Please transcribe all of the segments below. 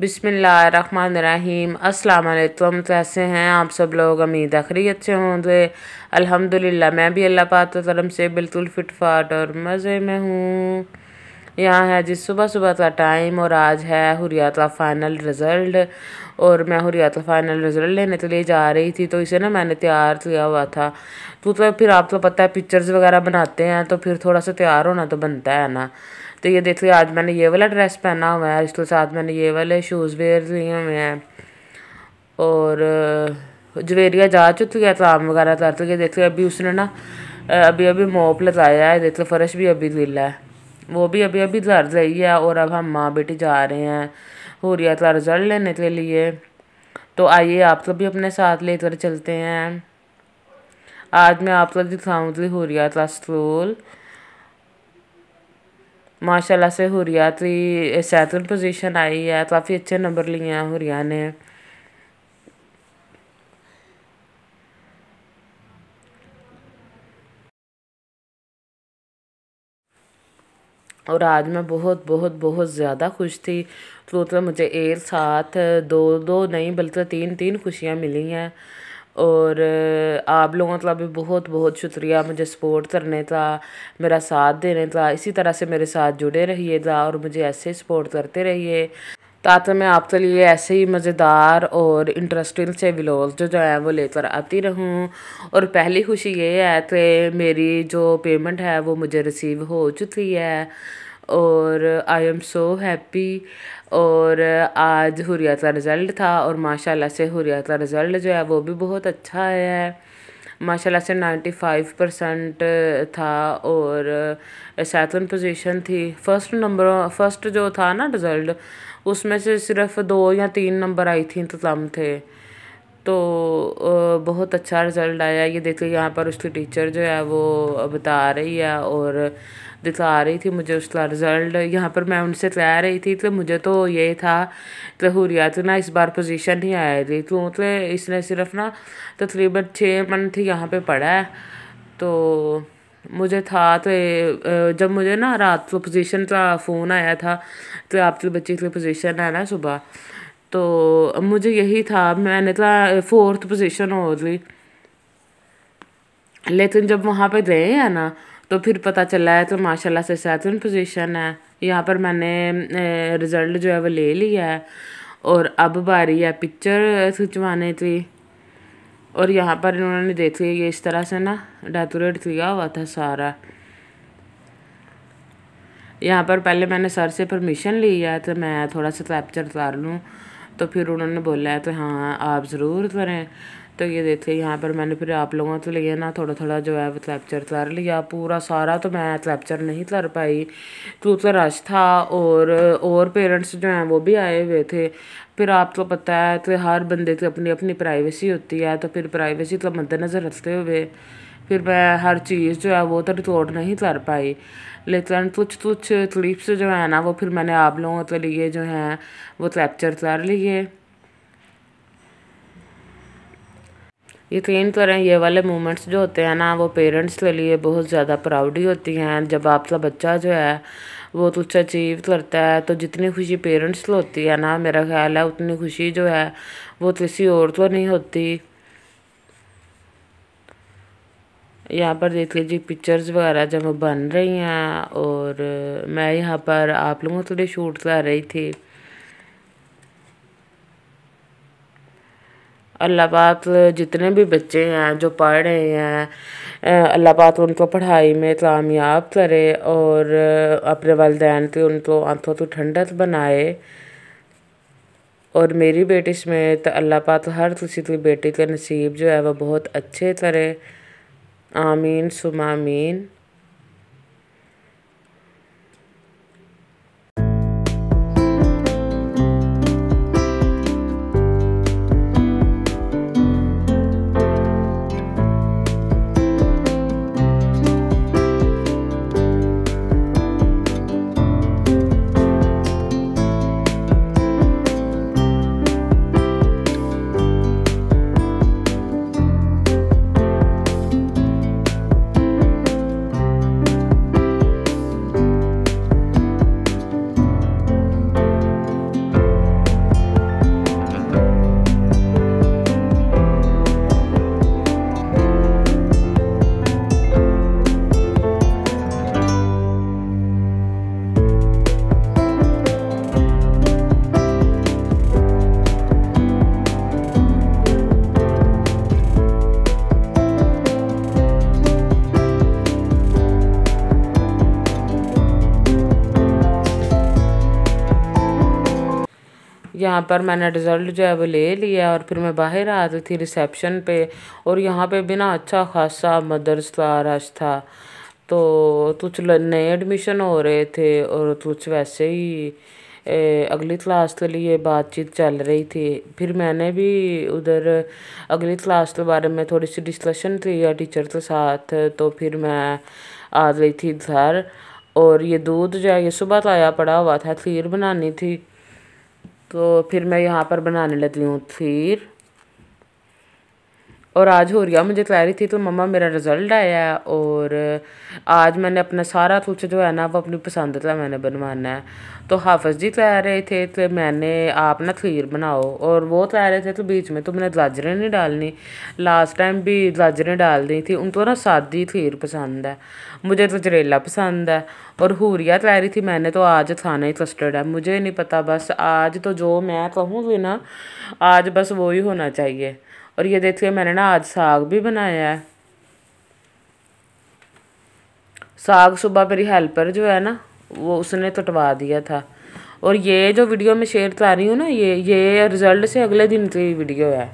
बिसमीम असलकम कैसे हैं आप सब लोग अमीद आखरी अच्छे होंगे अल्हम्दुलिल्लाह मैं भी अल्लाह पाक करम से बिल्कुल फिटफाट और मज़े में हूँ यहाँ है जिस सुबह सुबह का टाइम और आज है हुरियात का फाइनल रिज़ल्ट और मैं हुरियात का फाइनल रिज़ल्ट लेने के लिए जा रही थी तो इसे ना मैंने तैयार किया हुआ था तो तो फिर आपको तो पता है पिक्चर्स वगैरह बनाते हैं तो फिर थोड़ा सा तैयार होना तो बनता है ना तो ये देख आज मैंने ये वाला ड्रेस पहना हुआ है इसके साथ मैंने ये वाले शूज़ वेयर लिए हुए हैं और जवेरिया जा चुकी है काम वगैरह कर चुकी है अभी उसने ना अभी अभी मोप लगाया है लो फ़र्श भी अभी गीला है वो भी अभी अभी दर्ज रही है और अब हम माँ बेटी जा रहे हैं हुरिया का रिज़ल्ट लेने के लिए तो आइए आप सब भी अपने साथ लेकर चलते हैं आज मैं आप लोग दिखाऊँगी हुरिया का स्कूल माशाल्लाह से हुरिया की सेकेंड पोजीशन आई है काफ़ी अच्छे नंबर लिए हैं हुरिया ने और आज मैं बहुत बहुत बहुत ज़्यादा खुश थी तो मतलब मुझे एक साथ दो दो नहीं बल्कि तीन तीन खुशियाँ मिली हैं और आप लोगों का भी बहुत बहुत शुक्रिया मुझे सपोर्ट करने का मेरा साथ देने का इसी तरह से मेरे साथ जुड़े रहिएगा और मुझे ऐसे सपोर्ट करते रहिए ताकि मैं आपके लिए ऐसे ही मज़ेदार और इंटरेस्टिंग से विलोज जो जो हैं वो लेकर आती रहूं और पहली खुशी ये है कि मेरी जो पेमेंट है वो मुझे रिसीव हो चुकी है और आई एम सो हैप्पी और आज हुरिया का रिज़ल्ट था और माशाल्लाह से हुरिया का रिज़ल्ट जो है वो भी बहुत अच्छा आया है माशाल्लाह से नाइन्टी फाइव परसेंट था और सेकंड पोजीशन थी फर्स्ट नंबर फर्स्ट जो था ना रिज़ल्ट उसमें से सिर्फ दो या तीन नंबर आई थी इंतजाम थे तो बहुत अच्छा रिज़ल्ट आया ये देखिए यहाँ पर उसकी टीचर जो है वो बता रही है और दिखा रही थी मुझे उसका रिज़ल्ट यहाँ पर मैं उनसे कह रही थी तो मुझे तो ये था कि तो ना इस बार पोजीशन ही आएगी तो इसने सिर्फ ना तकरीबन तो छः मंथ यहाँ पे पढ़ा है तो मुझे था तो जब मुझे ना रात को पोजीशन का फ़ोन आया था तो आपके बच्चे के लिए पोजीशन है ना सुबह तो मुझे यही था मैंने तो फोर्थ पोजीशन हो गई लेकिन जब वहाँ पे गए हैं ना तो फिर पता चला है तो माशाल्लाह से सेकंड पोजीशन है यहाँ पर मैंने रिज़ल्ट जो है वो ले लिया है और अब बारी है पिक्चर खिंचवाने की और यहाँ पर इन्होंने देखिए ये इस तरह से ना डेकोरेट किया हुआ था सारा यहाँ पर पहले मैंने सर से परमिशन ली है तो मैं थोड़ा सा कैप्चर कर लूँ तो फिर उन्होंने बोला है तो हाँ आप ज़रूर करें तो ये देखिए यहाँ पर मैंने फिर आप लोगों के लिए ना थोड़ा थोड़ा जो है वो क्लैपचर कर लिया पूरा सारा तो मैं क्लैप्चर नहीं कर पाई क्योंकि तो रश था और और पेरेंट्स जो हैं वो भी आए हुए थे फिर आपको तो पता है तो हर बंदे की अपनी अपनी प्राइवेसी होती है तो फिर प्राइवेसी तो मद्देनज़र रखते हुए फिर मैं हर चीज़ जो है वो तो रिकॉर्ड नहीं कर पाई लेकिन कुछ कुछ क्लिप्स जो है ना वो फिर मैंने आप लोगों के लिए जो हैं वो कैप्चर कर लिए ये तीन तरह ये वाले मोमेंट्स जो होते हैं ना वो पेरेंट्स के लिए बहुत ज़्यादा प्राउडी होती हैं जब आपका बच्चा जो है वो कुछ तो अचीव करता है तो जितनी खुशी पेरेंट्स को होती है ना मेरा ख्याल है उतनी खुशी जो है वो किसी और तो नहीं होती यहाँ पर देख लीजिए पिक्चर्स वगैरह जब बन रही हैं और मैं यहाँ पर आप लोगों के लिए शूट कर रही थी अल्लाह पाक जितने भी बच्चे हैं जो पढ़ रहे हैं अल्लाह पाक उनको पढ़ाई में कामयाब करे और अपने वालदेन की उनको आंखों की ठंडक बनाए और मेरी बेटी समेत तो अल्लाह पाक हर किसी की बेटी के नसीब जो है वह बहुत अच्छे करे आमीन सुमामीन यहाँ पर मैंने रिज़ल्ट जो है वो ले लिया और फिर मैं बाहर आ रही थी रिसेप्शन पे और यहाँ पे बिना अच्छा खासा मदर्स का रश था तो कुछ नए एडमिशन हो रहे थे और कुछ वैसे ही ए, अगली क्लास के लिए बातचीत चल रही थी फिर मैंने भी उधर अगली क्लास के बारे में थोड़ी सी डिस्कशन या टीचर के साथ तो फिर मैं आ रही थी घर और ये दूध जो है ये सुबह लाया पड़ा हुआ था खीर बनानी थी तो फिर मैं यहाँ पर बनाने लगी हूँ खीर और आज हो गया मुझे तैयारी थी तो मम्मा मेरा रिज़ल्ट आया है और आज मैंने अपना सारा कुछ जो है ना वो अपनी पसंद का मैंने बनवाना है तो हाफज जी कह रहे थे तो मैंने आप ना खीर बनाओ और वो कह रहे थे तो बीच में तो मैंने गाजरें नहीं डालनी लास्ट टाइम भी गाजरें डाल दी थी उनको ना सादी खीर पसंद है मुझे तो जरेला पसंद है और हुरिया रही थी मैंने तो आज खाना ही कस्टर्ड है मुझे नहीं पता बस आज तो जो मैं कहूँगी ना आज बस वो ही होना चाहिए और ये देखिए मैंने ना आज साग भी बनाया है साग सुबह मेरी हेल्पर जो है ना वो उसने टटवा दिया था और ये जो वीडियो मैं शेयर कर रही हूँ ना ये ये रिज़ल्ट से अगले दिन की वीडियो है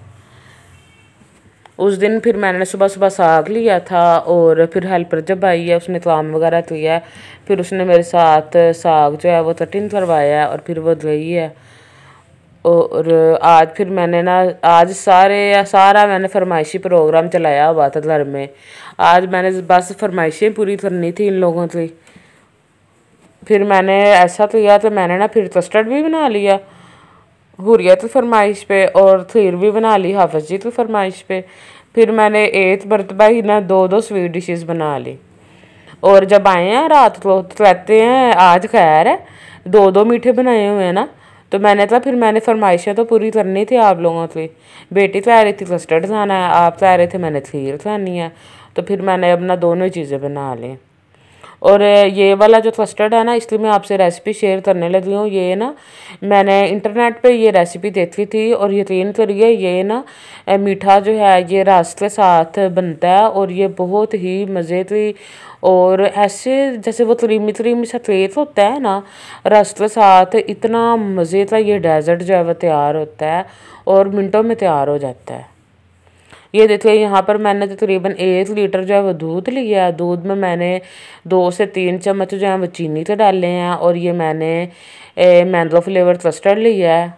उस दिन फिर मैंने सुबह सुबह साग लिया था और फिर हेल्पर जब आई है उसने काम वगैरह किया फिर उसने मेरे साथ साग जो है वो कटिंग करवाया है और फिर वो गई है और आज फिर मैंने ना आज सारे या सारा मैंने फरमाइशी प्रोग्राम चलाया हुआ था घर में आज मैंने बस फरमाइशें पूरी करनी थी इन लोगों की फिर मैंने ऐसा किया तो मैंने ना फिर कस्टर्ड भी बना लिया हुरियत फरमाइश पे और खीर भी बना ली हाफज जी की फरमाइश पे फिर मैंने एक मरतबा ही ना दो दो स्वीट डिशेस बना ली और जब आए हैं रात को तो कहते हैं आज खैर है दो दो मीठे बनाए हुए हैं ना तो मैंने था तो फिर मैंने फरमाइशें तो पूरी करनी थी आप लोगों से बेटी चाह रही थी कस्टर्ड खाना है आप तो रहे थे मैंने खीर खानी है तो फिर मैंने अपना दोनों चीज़ें बना लें और ये वाला जो कस्टर्ड है ना इसलिए मैं आपसे रेसिपी शेयर करने लगी हूँ ये ना मैंने इंटरनेट पे ये रेसिपी देखी थी और यकीन करिए ये ना मीठा जो है ये रस के साथ बनता है और ये बहुत ही मज़े थी और ऐसे जैसे वो क्रीमी क्रीमी सा केक होता है ना रस के साथ इतना मज़े का ये डेजर्ट जो है वह तैयार होता है और मिनटों में तैयार हो जाता है ये देखिए यहाँ पर मैंने तकरीबन एक लीटर जो है वो दूध लिया है दूध में मैंने दो से तीन चम्मच जो है वो चीनी के तो डाले हैं और ये मैंने मैंगो फ्लेवर कस्टर्ड लिया है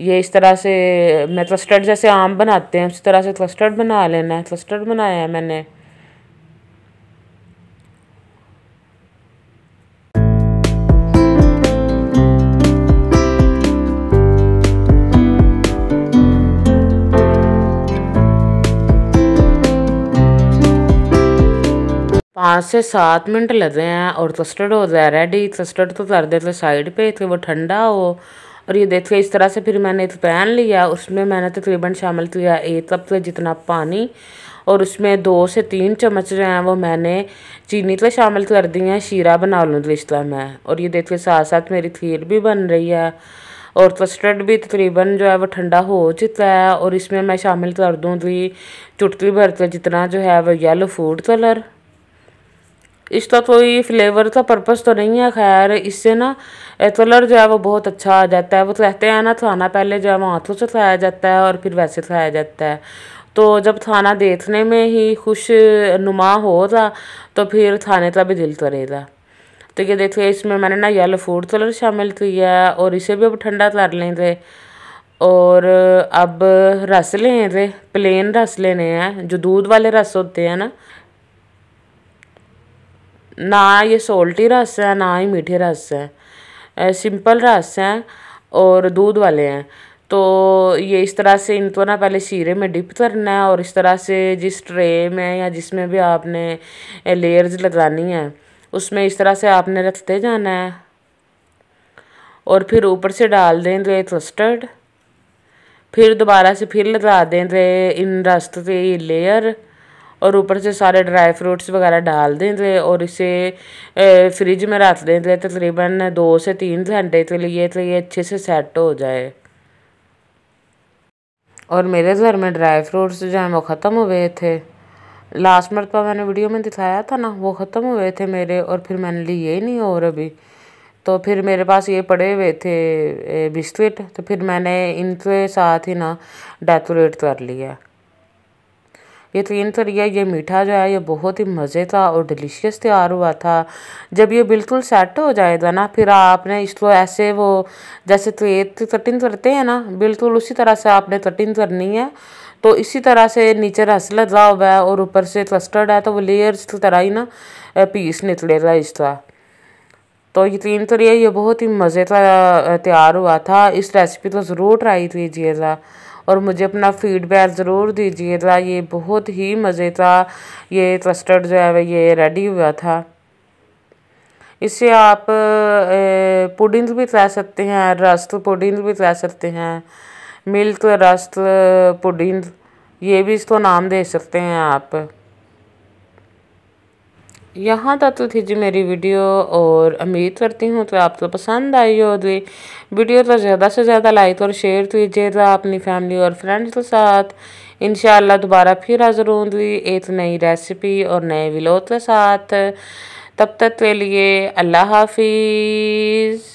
ये इस तरह से मैं कस्टर्ड जैसे आम बनाते हैं उसी तरह से कस्टर्ड बना लेना है कस्टर्ड बनाया है मैंने पाँच से सात मिनट लग रहे हैं और कस्टर्ड हो जाए रेडी कस्टर्ड तो कर देते तो साइड पे कि वो ठंडा हो और ये देखिए इस तरह से फिर मैंने एक तो पैन लिया उसमें मैंने तकरीबन शामिल किया एक कप से जितना पानी और उसमें दो से तीन चम्मच जो हैं वो मैंने चीनी तो शामिल कर दी है शीरा बना लूँ तो रिश्ता मैं और ये देखिए साथ साथ मेरी खीर भी बन रही है और कस्टर्ड भी तकरीबन जो है वो ठंडा हो चुका है और इसमें मैं शामिल कर दूँ दूँगी चुटकी भर के जितना जो है वो येलो फूड कलर इसका तो कोई फ्लेवर का पर्पस तो नहीं है खैर इससे ना कलर तो जो है वो बहुत अच्छा आ जाता है वो तो कहते हैं ना खाना पहले जो है वो हाथों से खाया जाता है और फिर वैसे खाया जाता है तो जब खाना देखने में ही खुश नुमा होगा तो फिर खाने का भी दिल करेगा तो ये देखिए इसमें मैंने ना येलो फूड कलर शामिल किया है और इसे भी अब ठंडा कर लेंगे और अब रस लेंगे प्लेन रस लेने हैं जो दूध वाले रस होते हैं ना ना ये सोल्टी रस है ना ही मीठे रस है सिंपल रस हैं और दूध वाले हैं तो ये इस तरह से इनको ना पहले सीरे में डिप करना है और इस तरह से जिस ट्रे में या जिसमें भी आपने लेयर्स लगानी है उसमें इस तरह से आपने रखते जाना है और फिर ऊपर से डाल दें रे कस्टर्ड फिर दोबारा से फिर लगा दें रे इन रस्त ये लेयर और ऊपर से सारे ड्राई फ्रूट्स वगैरह डाल दें और इसे फ्रिज में रख दें तकरीबन दो से तीन घंटे के लिए तो ये अच्छे से सेट हो जाए और मेरे घर में ड्राई फ्रूट्स जो हैं वो ख़त्म हो गए थे लास्ट मरतबा मैंने वीडियो में दिखाया था ना वो ख़त्म हुए थे मेरे और फिर मैंने लिए ही नहीं और अभी तो फिर मेरे पास ये पड़े हुए थे बिस्किट तो फिर मैंने इनके साथ ही ना डेकोरेट कर लिया ये तीन तरिया ये मीठा जो है ये बहुत ही मज़े का और डिलीशियस तैयार हुआ था जब ये बिल्कुल सेट हो जाएगा ना फिर आपने इसको ऐसे वो जैसे कटिंग करते हैं ना बिल्कुल उसी तरह से आपने कटिंग करनी है तो इसी तरह से नीचे रस लगा हुआ है और ऊपर से कस्टर्ड है तो वो लेयर्स की तरह ही ना पीस निकलेगा इसका तो ये तीन तरिया ये बहुत ही मज़े का तैयार हुआ था इस रेसिपी को ज़रूर ट्राई कीजिएगा और मुझे अपना फीडबैक ज़रूर दीजिएगा ये बहुत ही मज़े का ये कस्टर्ड जो है ये रेडी हुआ था इसे आप पुडिंग भी खा सकते हैं रस्त पुडिंग भी खा सकते हैं मिल्क रस्त पुडिंग ये भी इसको नाम दे सकते हैं आप यहाँ तक तो थी जी मेरी वीडियो और उम्मीद करती हूँ तो आपको तो पसंद आई होगी वीडियो तो ज़्यादा से ज़्यादा लाइक और शेयर तो कीजिएगा अपनी फैमिली और फ्रेंड्स के साथ इन दोबारा फिर हाजिर होंगी एक नई रेसिपी और नए विलोद के साथ तब तक के लिए अल्लाह हाफिज़